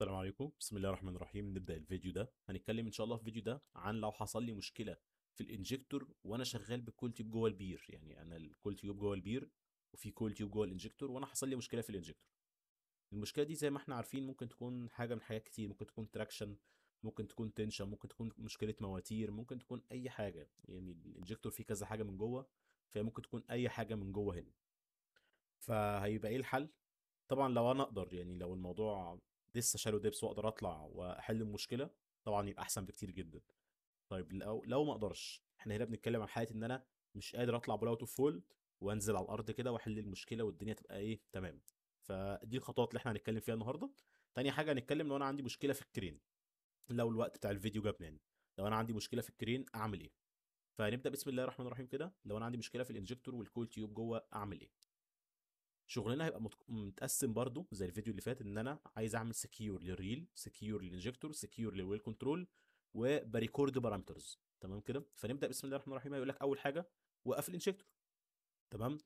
السلام عليكم بسم الله الرحمن الرحيم نبدا الفيديو ده هنتكلم ان شاء الله في الفيديو ده عن لو حصل لي مشكله في الانجكتور وانا شغال بالكول تيوب جوه البير يعني انا الكول تيوب جوه البير وفي كول تيوب جوه الانجكتور وانا حصل لي مشكله في الانجكتور المشكله دي زي ما احنا عارفين ممكن تكون حاجه من حاجات كتير ممكن تكون تراكشن ممكن تكون تنشن ممكن تكون مشكله مواتير ممكن تكون اي حاجه يعني الانجكتور فيه كذا حاجه من جوه فممكن تكون اي حاجه من جوه هنا فهيبقى ايه الحل طبعا لو انا اقدر يعني لو الموضوع لسه شالو ديبس واقدر اطلع واحل المشكله طبعا يبقى احسن بكتير جدا طيب لو لو ما اقدرش احنا هنا بنتكلم عن حاله ان انا مش قادر اطلع بول اوت اوف فولد وانزل على الارض كده واحل المشكله والدنيا تبقى ايه تمام فدي الخطوات اللي احنا هنتكلم فيها النهارده تاني حاجه هنتكلم لو انا عندي مشكله في الكرين لو الوقت بتاع الفيديو جابناني يعني. لو انا عندي مشكله في الكرين اعمل ايه فهنبدا بسم الله الرحمن الرحيم كده لو انا عندي مشكله في الانجكتور والكول تيوب جوه اعمل ايه شغلنا هيبقى متقسم برضو زي الفيديو اللي فات ان انا عايز اعمل سكيور للريل سكيور للانجكتور سكيور للويل كنترول وبريكورد بارامترز تمام كده فنبدا بسم الله الرحمن الرحيم هيقول لك اول حاجه وقف الانجكتور تمام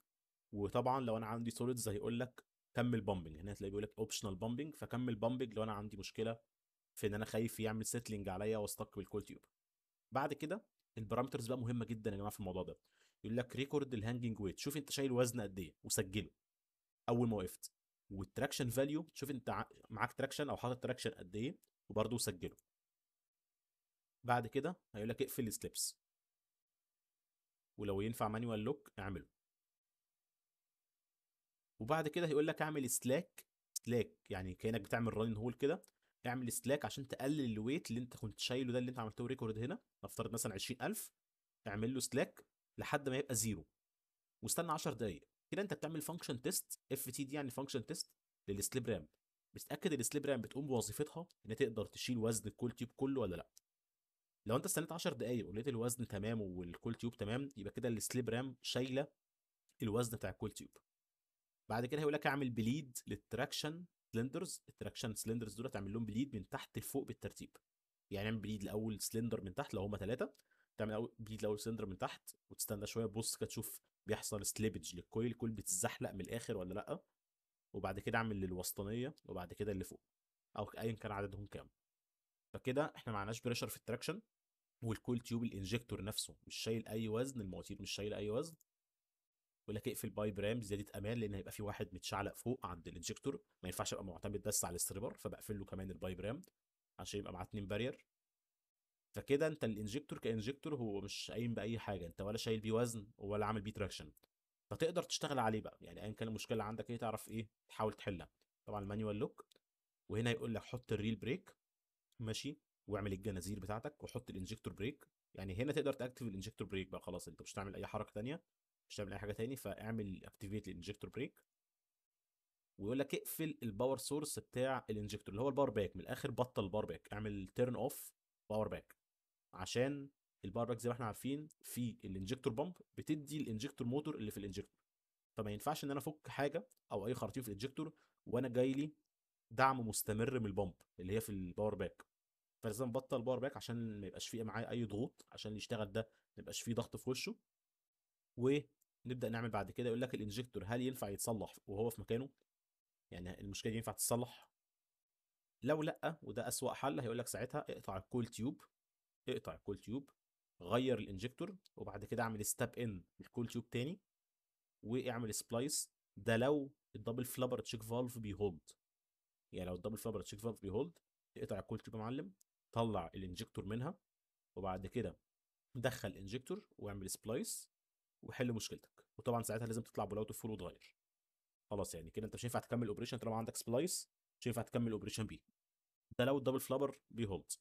وطبعا لو انا عندي سوليدز هيقول لك كمل بامبنج هنا هتلاقي بيقول لك اوبشنال بامبنج فكمل بامبنج لو انا عندي مشكله في ان انا خايف يعمل سيتلنج عليا واستك بالكول تيوب بعد كده البارامترز بقى مهمه جدا يا جماعه في الموضوع ده يقول لك ريكورد الهانجنج ويت شوف انت شايل وزن قد ايه وسجله اول ما وقفت والتراكشن فاليو شوف انت معاك تراكشن او حاطط تراكشن قد ايه وبرده سجله بعد كده هيقول لك اقفل السليبس ولو ينفع مانيوال لوك اعمله وبعد كده هيقول لك اعمل سلاك سلاك يعني كانك بتعمل رانين هول كده اعمل سلاك عشان تقلل الويت اللي انت كنت شايله ده اللي انت عملته ريكورد هنا نفترض مثلا 20000 اعمل له سلاك لحد ما يبقى زيرو واستنى 10 دقايق كده انت بتعمل فانكشن تيست اف تي دي يعني فانكشن تيست للسليب رام بتتاكد السليب رام بتقوم بوظيفتها ان تقدر تشيل وزن الكول تيوب كله ولا لا لو انت استنيت 10 دقائق ولقيت الوزن تمام والكول تيوب تمام يبقى كده السليب رام شايله الوزن بتاع الكول تيوب بعد كده هيقول لك اعمل بليد للتراكشن سلندرز التراكشن سلندرز دول تعمل لهم بليد من تحت لفوق بالترتيب يعني اعمل بليد لاول سلندر من تحت لو هما ثلاثه تعمل بليد لاول سلندر من تحت وتستنى شويه تبص كده تشوف بيحصل سليبج للكويل الكويل بتتزحلق من الاخر ولا لا وبعد كده اعمل للوسطانيه وبعد كده اللي فوق او ايا كان عددهم كام فكده احنا معناش بريشر في التراكشن والكول تيوب الانجكتور نفسه مش شايل اي وزن المواتير مش شايله اي وزن يقول لك اقفل باي برام زياده امان لان هيبقى في واحد متشعلق فوق عند الانجكتور ما ينفعش ابقى معتمد بس على الاستريبر فبقفل له كمان الباي برام عشان يبقى معاه اتنين بارير فكده انت الانجكتور كانجكتور هو مش قايم باي حاجه انت ولا شايل بيه وزن ولا عامل بيه تراكشن فتقدر تشتغل عليه بقى يعني ايا كان المشكله اللي عندك ايه تعرف ايه تحاول تحلها طبعا المانيوال لوك وهنا يقول لك حط الريل بريك ماشي واعمل الجنازير بتاعتك وحط الانجكتور بريك يعني هنا تقدر تاكتف الانجكتور بريك بقى خلاص انت مش هتعمل اي حركه ثانيه مش هتعمل اي حاجه ثاني فاعمل اكتيفيت الانجكتور بريك ويقول لك اقفل الباور سورس بتاع الانجكتور اللي هو الباور باك من الاخر بطل الباور باك اعمل تيرن اوف باور باك عشان الباور باك زي ما احنا عارفين في الانجكتور بامب بتدي الانجكتور موتور اللي في الانجكتور فما ينفعش ان انا افك حاجه او اي خراطيم في الانجكتور وانا جاي لي دعم مستمر من البامب اللي هي في الباور باك فلازم ابطل باور باك عشان ما يبقاش فيه معايا اي ضغوط عشان اللي يشتغل ده ما يبقاش فيه ضغط في وشه ونبدا نعمل بعد كده يقول لك الانجكتور هل ينفع يتصلح وهو في مكانه يعني المشكله دي ينفع تتصلح لو لا وده اسوا حل هيقول لك ساعتها اقطع الكول تيوب اقطع الكول تيوب غير الانجكتور وبعد كده اعمل ستاب ان الكول تيوب تاني واعمل سبلايس ده لو الدبل فلابر تشيك فالف بيهولد يعني لو الدبل فلابر تشيك فالف بيهولد اقطع الكول تيوب يا معلم طلع الانجكتور منها وبعد كده دخل انجكتور واعمل سبلايس وحل مشكلتك وطبعا ساعتها لازم تطلع بولاوت فور وتغير خلاص يعني كده انت مش هينفع تكمل اوبريشن طالما عندك سبلايس مش هينفع تكمل اوبريشن بيه ده لو الدبل فلابر بيهولد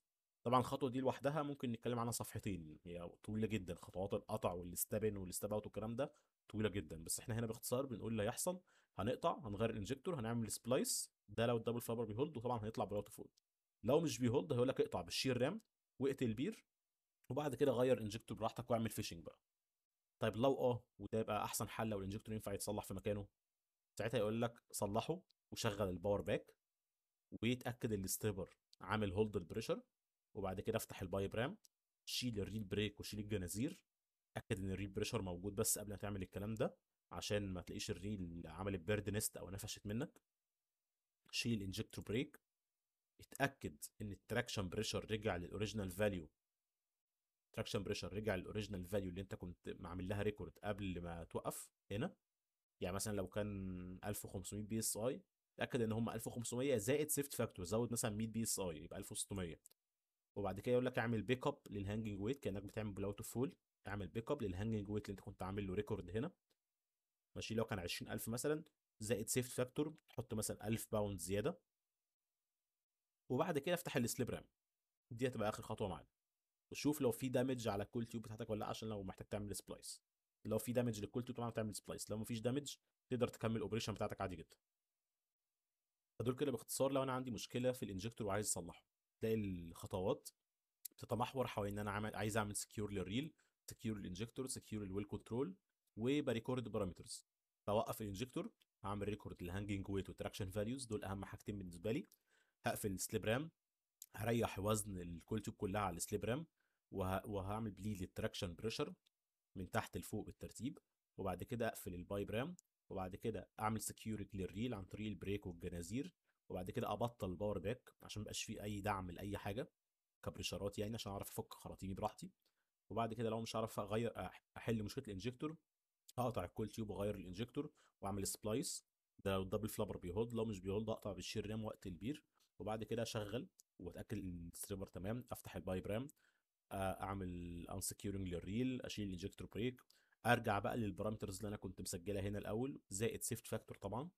طبعا الخطوه دي لوحدها ممكن نتكلم عنها صفحتين هي طويله جدا خطوات القطع والاستبن ان اوت والكلام ده طويله جدا بس احنا هنا باختصار بنقول اللي هيحصل هنقطع هنغير الانجكتور هنعمل سبلايس ده لو الدبل فايبر بيهولد وطبعا هيطلع براوت فوق لو مش بيهولد هيقول لك اقطع بالشير رام واقتل البير وبعد كده غير انجكتور براحتك واعمل فيشنج بقى طيب لو اه وده يبقى احسن حل لو الانجكتور ينفع يتصلح في مكانه ساعتها يقول لك صلحه وشغل الباور باك ويتاكد الاستبر عامل هولد البريشر وبعد كده افتح الباي برام شيل الريل بريك وشيل الجنازير اتاكد ان الريل بريشر موجود بس قبل ما تعمل الكلام ده عشان ما تلاقيش الريل عملت بيرد نست او نفشت منك شيل الانجكتور بريك اتاكد ان التراكشن بريشر رجع للاوريجينال فاليو التراكشن بريشر رجع للاوريجينال فاليو اللي انت كنت معمل لها ريكورد قبل ما توقف هنا يعني مثلا لو كان 1500 بي اس اي اتاكد ان هم 1500 زائد سيفت فاكتور زود مثلا 100 بي اس اي يبقى 1600 وبعد كده يقول لك اعمل بيك اب للهانجنج ويت كانك بتعمل بلاوت اوف فول اعمل بيك اب للهانجنج ويت اللي انت كنت عامل له ريكورد هنا ماشي لو كان 20000 مثلا زائد سيفت فاكتور حط مثلا 1000 باوند زياده وبعد كده افتح السليب رام دي هتبقى اخر خطوه معانا وشوف لو في دامج على الكول تيوب بتاعتك ولا لا عشان لو محتاج تعمل سبلايس لو في دامج للكول تيوب طبعا تعمل سبلايس لو مفيش دامج تقدر تكمل الاوبريشن بتاعتك عادي جدا فدول كده باختصار لو انا عندي مشكله في الانجكتور وعايز اصلحه باقي الخطوات بتتمحور حوالين ان انا عايز اعمل سكيور للريل سكيور للانجكتور سكيور للويل كنترول وبريكورد بارامترز بوقف الانجكتور هعمل ريكورد للهانجنج ويت والتراكشن فاليوز دول اهم حاجتين بالنسبه لي هقفل السليب رام هريح وزن الكول تيوب كلها على السليب رام وهعمل بليد للتراكشن بريشر من تحت لفوق بالترتيب وبعد كده اقفل البايب رام وبعد كده اعمل سكيورتي للريل عن طريق البريك والجنازير وبعد كده ابطل الباور باك عشان ما يبقاش فيه اي دعم لاي حاجه كبريشرات يعني عشان اعرف افك خراطيمي براحتي وبعد كده لو مش عارف اغير احل مشكله الانجكتور اقطع الكول تيوب واغير الانجكتور واعمل سبلايس ده لو الدبل فلابر بيهولد لو مش بيهولد اقطع بالشير رام وقت البير وبعد كده اشغل واتاكد ان الستريبر تمام افتح البايب رام اعمل انسكيورنج للريل اشيل الانجكتور بريك ارجع بقى للبارامترز اللي انا كنت مسجلها هنا الاول زائد سيفت فاكتور طبعا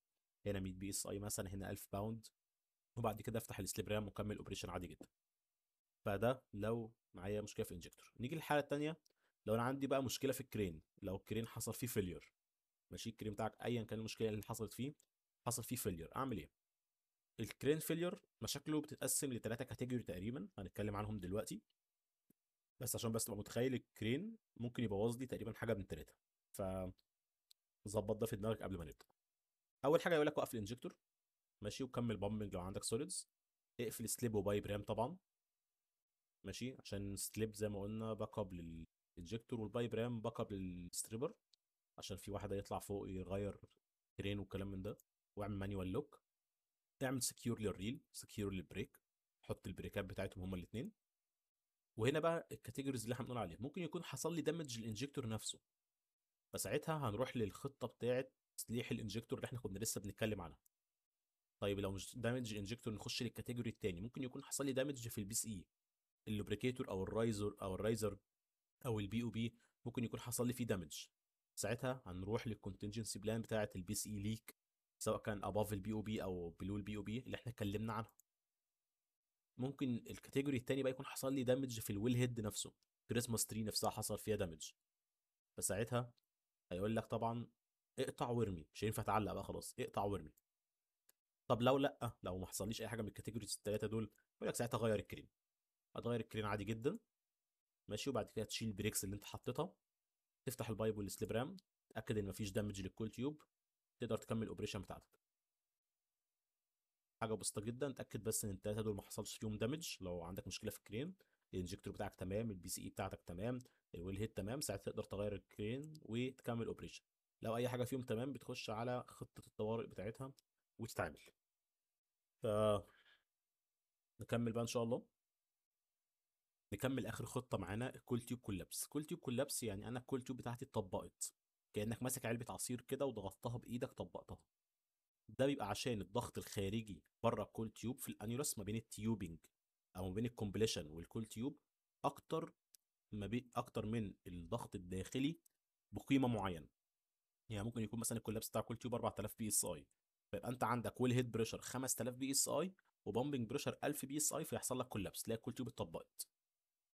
هنا 100 بي اس اي مثلا هنا 1000 باوند وبعد كده افتح السليب رام واكمل اوبريشن عادي جدا فده لو معايا مشكله في الانجكتور نيجي للحاله الثانيه لو انا عندي بقى مشكله في الكرين لو الكرين حصل فيه فيلير ماشي الكرين بتاعك ايا كان المشكله اللي حصلت فيه حصل فيه فيلير اعمل ايه الكرين فيلير مشاكله بتتقسم لثلاثه كاتيجوري تقريبا هنتكلم عنهم دلوقتي بس عشان بس تبقى متخيل الكرين ممكن يبوظ لي تقريبا حاجه من ثلاثه ف ظبط ده في دماغك قبل ما نبدا اول حاجه يقول لك وقف الانجكتور ماشي وكمل بامبنج لو عندك سوليدز اقفل سليب وباي برام طبعا ماشي عشان سليب زي ما قلنا باك اب للانجكتور والباي برام باك اب للستريبر عشان في واحد هيطلع فوق يغير ترين والكلام من ده واعمل مانيوال لوك اعمل سكيور للريل سكيور للبريك حط البريكات بتاعتهم هما الاثنين وهنا بقى الكاتيجوريز اللي احنا بنقول عليها ممكن يكون حصل لي دامج للانجكتور نفسه فساعتها هنروح للخطه بتاعت تسليح الانجكتور اللي احنا كنا لسه بنتكلم عنها طيب لو مش دامج انجكتور نخش للكاتيجوري الثاني ممكن يكون حصل لي دامج في البي سي اللوبريكيتور او الرايزر او الرايزر او البي او بي ممكن يكون حصل لي فيه دامج ساعتها هنروح للكونتنجنسي بلان بتاعه البي سي اي ليك سواء كان اباف البي او بي او بلو البي او بي اللي احنا اتكلمنا عنها ممكن الكاتيجوري الثاني بقى يكون حصل لي دامج في الويل هيد نفسه كريسماس تري نفسها حصل فيها دامج فساعتها هيقول لك طبعا اقطع وارمي مش هينفع تعلق بقى خلاص اقطع وارمي طب لو لا لو ما حصليش اي حاجه من الكاتيجوريز الثلاثه دول يقول لك ساعتها غير الكرين هتغير الكرين عادي جدا ماشي وبعد كده تشيل البريكس اللي انت حطيتها تفتح البايب والسليب رام تتاكد ان مفيش دامج للكول تيوب تقدر تكمل الاوبريشن بتاعتك حاجه بسيطه جدا اتاكد بس ان الثلاثه دول ما حصلش فيهم دامج لو عندك مشكله في الكرين الانجكتور بتاعك تمام البي سي اي e بتاعتك تمام الويل هيد تمام ساعتها تقدر تغير الكرين وتكمل اوبريشن لو اي حاجه فيهم تمام بتخش على خطه الطوارئ بتاعتها وتتعامل ف نكمل بقى ان شاء الله نكمل اخر خطه معانا الكول تيوب كولابس كول تيوب كولابس يعني انا الكول تيوب بتاعتي اتطبقت كانك ماسك علبه عصير كده وضغطتها بايدك طبقتها ده بيبقى عشان الضغط الخارجي بره الكول تيوب في الانيولس ما بين التيوبنج او ما بين الكومبليشن والكول تيوب اكتر ما بين اكتر من الضغط الداخلي بقيمه معينه يعني ممكن يكون مثلا الكولابس بتاع كل تيوب 4000 بي اس اي فيبقى انت عندك ويل هيد بريشر 5000 بي اس اي وبامبنج بريشر 1000 بي اس اي فيحصل لك كولابس تلاقي الكول تيوب اتطبقت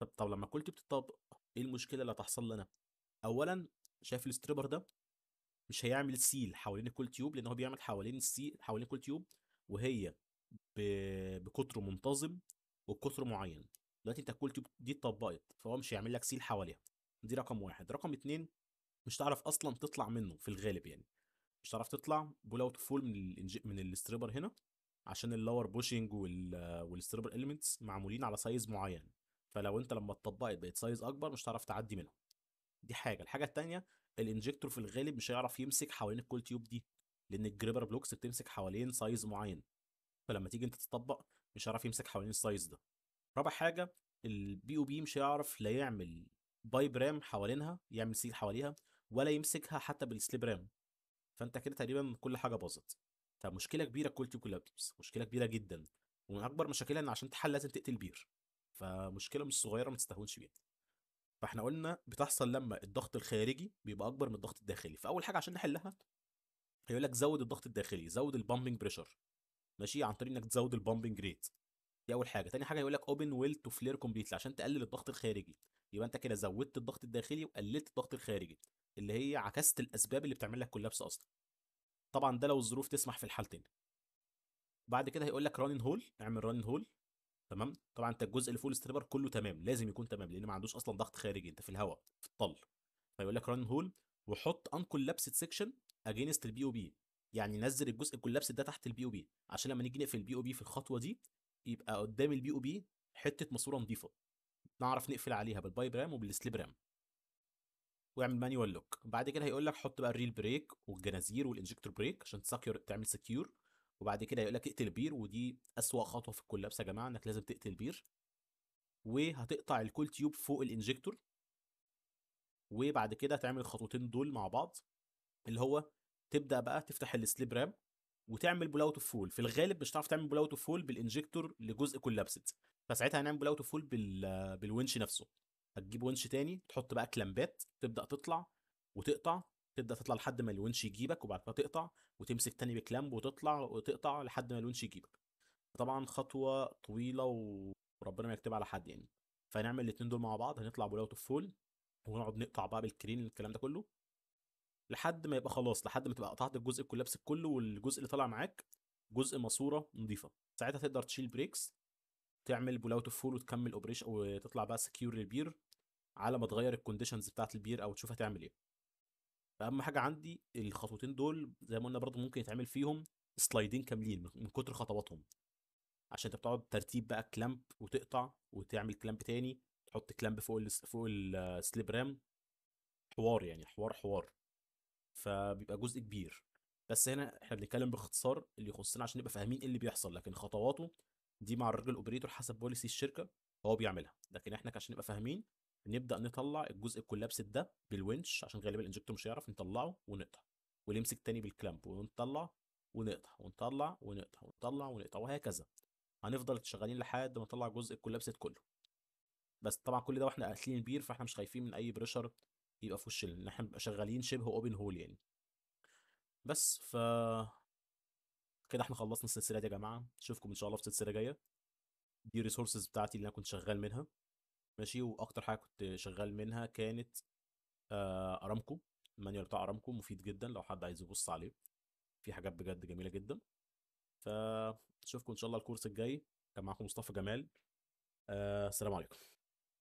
طب طب لما الكول تيوب تتطبق ايه المشكله اللي هتحصل لنا؟ اولا شايف الستريبر ده مش هيعمل سيل حوالين الكول تيوب لان هو بيعمل حوالين السيل حوالين الكول تيوب وهي ب... بقطر منتظم وبقطر معين دلوقتي انت الكول تيوب دي اتطبقت فهو مش هيعمل لك سيل حواليها دي رقم واحد رقم اتنين مش تعرف اصلا تطلع منه في الغالب يعني مش تعرف تطلع بول اوت فول من الانج... من الاستريبر هنا عشان اللور بوشنج وال... والستريبر اليمنتس معمولين على سايز معين فلو انت لما اتطبقت بقت سايز اكبر مش هتعرف تعدي منها دي حاجه الحاجه الثانيه الانجكتور في الغالب مش هيعرف يمسك حوالين الكول تيوب دي لان الجريبر بلوكس بتمسك حوالين سايز معين فلما تيجي انت تطبق مش هيعرف يمسك حوالين السايز ده رابع حاجه البي او بي مش هيعرف لا يعمل باي برام حوالينها يعمل سيل حواليها ولا يمسكها حتى بالسليب رام فانت كده تقريبا كل حاجه باظت فمشكله كبيره كولتي كولابس مشكله كبيره جدا ومن اكبر مشاكلها ان عشان تحل لازم تقتل بير فمشكله مش صغيره ما تستهونش بيها فاحنا قلنا بتحصل لما الضغط الخارجي بيبقى اكبر من الضغط الداخلي فاول حاجه عشان نحلها هيقول لك زود الضغط الداخلي زود البامبنج بريشر ماشي عن طريق انك تزود البامبنج ريت دي اول حاجه تاني حاجه يقول لك اوبن ويل تو فلير كومبليتلي عشان تقلل الضغط الخارجي يبقى انت كده زودت الضغط الداخلي وقللت الضغط الخارجي اللي هي عكست الاسباب اللي بتعمل لك كولابس اصلا طبعا ده لو الظروف تسمح في الحالتين بعد كده هيقول لك رانين هول اعمل رانين هول تمام طبعا انت الجزء اللي فوق الستريبر كله تمام لازم يكون تمام لان ما عندوش اصلا ضغط خارجي انت في الهواء في الطل فيقول لك رانين هول وحط ان كولابس سيكشن اجينست البي او بي يعني نزل الجزء الكولابس ده تحت البي او بي عشان لما نيجي نقفل البي او بي في الخطوه دي يبقى قدام البي او بي حته ماسوره نظيفه نعرف نقفل عليها بالبايب رام وبالسليب رام واعمل مانيوال لوك بعد كده هيقول لك حط بقى الريل بريك والجنازير والانجكتور بريك عشان تسكر تعمل سكيور وبعد كده هيقول لك اقتل بير ودي اسوأ خطوه في الكولابس يا جماعه انك لازم تقتل بير وهتقطع الكول تيوب فوق الانجكتور وبعد كده هتعمل الخطوتين دول مع بعض اللي هو تبدا بقى تفتح السليب رام وتعمل بول اوت اوف فول في الغالب مش هتعرف تعمل بول اوت اوف فول بالانجكتور لجزء كولابسد فساعتها هنعمل بول اوت اوف فول بالونش نفسه هتجيب ونش تاني تحط بقى كلامبات تبدا تطلع وتقطع تبدا تطلع لحد ما الونش يجيبك وبعد كده تقطع وتمسك تاني بكلامب وتطلع وتقطع لحد ما الونش يجيبك طبعا خطوه طويله وربنا ما يكتبها على حد يعني فهنعمل الاثنين دول مع بعض هنطلع بولاوه فول ونقعد نقطع بقى بالكرين الكلام ده كله لحد ما يبقى خلاص لحد ما تبقى قطعت الجزء الكولابس كله والجزء اللي طالع معاك جزء ماسوره نظيفه ساعتها تقدر تشيل بريكس تعمل بول اوت اوف فول وتكمل اوبريشن وتطلع بقى سكيور للبير على ما تغير الكونديشنز بتاعت البير او تشوف هتعمل ايه فاهم حاجه عندي الخطوتين دول زي ما قلنا برضو ممكن يتعمل فيهم سلايدين كاملين من كتر خطواتهم عشان انت بتقعد ترتيب بقى كلامب وتقطع وتعمل كلامب تاني تحط كلامب فوق الـ فوق السليب رام حوار يعني حوار حوار فبيبقى جزء كبير بس هنا احنا بنتكلم باختصار اللي يخصنا عشان نبقى فاهمين ايه اللي بيحصل لكن خطواته دي مع الراجل اوبريتور حسب بوليسي الشركه هو بيعملها لكن احنا عشان نبقى فاهمين نبدا نطلع الجزء الكولابس ده بالونش عشان غالبا الانجكتور مش هيعرف نطلعه ونقطع ونمسك تاني بالكلامب ونطلع ونقطع ونطلع ونقطع ونطلع ونقطع وهكذا هنفضل شغالين لحد ما نطلع جزء الكولابس كله بس طبعا كل ده واحنا قاتلين البير فاحنا مش خايفين من اي بريشر يبقى في وشنا ان احنا بنبقى شغالين شبه اوبن هول يعني بس ف كده احنا خلصنا السلسله دي يا جماعه اشوفكم ان شاء الله في سلسله جايه دي الريسورسز بتاعتي اللي انا كنت شغال منها ماشي واكتر حاجه كنت شغال منها كانت آه، ارامكو المانيوال بتاع ارامكو مفيد جدا لو حد عايز يبص عليه في حاجات بجد جميله جدا فاشوفكم ان شاء الله الكورس الجاي كان معاكم مصطفى جمال آه، السلام عليكم